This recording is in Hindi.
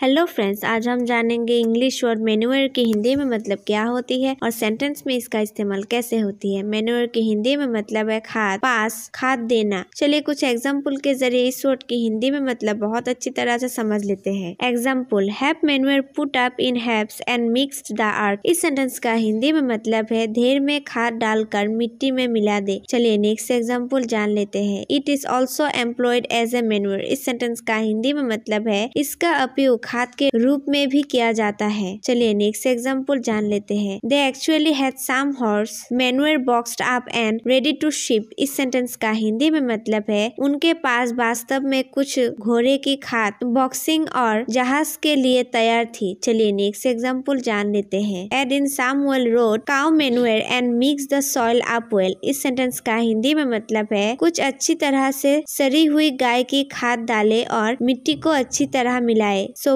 हेलो फ्रेंड्स आज हम जानेंगे इंग्लिश वर्ड मेनुअर की हिंदी में मतलब क्या होती है और सेंटेंस में इसका इस्तेमाल कैसे होती है मेनुअर की हिंदी में मतलब है खाद पास खाद देना चलिए कुछ एग्जाम्पल के जरिए इस वर्ड की हिंदी में मतलब बहुत अच्छी तरह से समझ लेते हैं example heap manure put up in heaps and mixed the earth इस सेंटेंस का हिंदी में मतलब है ढेर में खाद डालकर मिट्टी में मिला दे चलिए नेक्स्ट एग्जाम्पल जान लेते हैं it is also employed as a manure इस सेंटेंस का हिंदी में मतलब है इसका उपयोग खाद के रूप में भी किया जाता है चलिए नेक्स्ट एग्जाम्पल जान लेते हैं they actually had some horse manure boxed up and ready to ship इस सेंटेंस का हिंदी में मतलब है उनके पास वास्तव में कुछ घोड़े की खाद बॉक्सिंग और जहाज के लिए तैयार थी चलिए नेक्स्ट एग्जाम्पल जान लेते हैं add in some well rotted cow manure and mix the soil up well इस सेंटेंस का हिंदी में मतलब है कुछ अच्छी तरह से सरी हुई गाय की खाद डाले और मिट्टी को अच्छी तरह मिलाए सो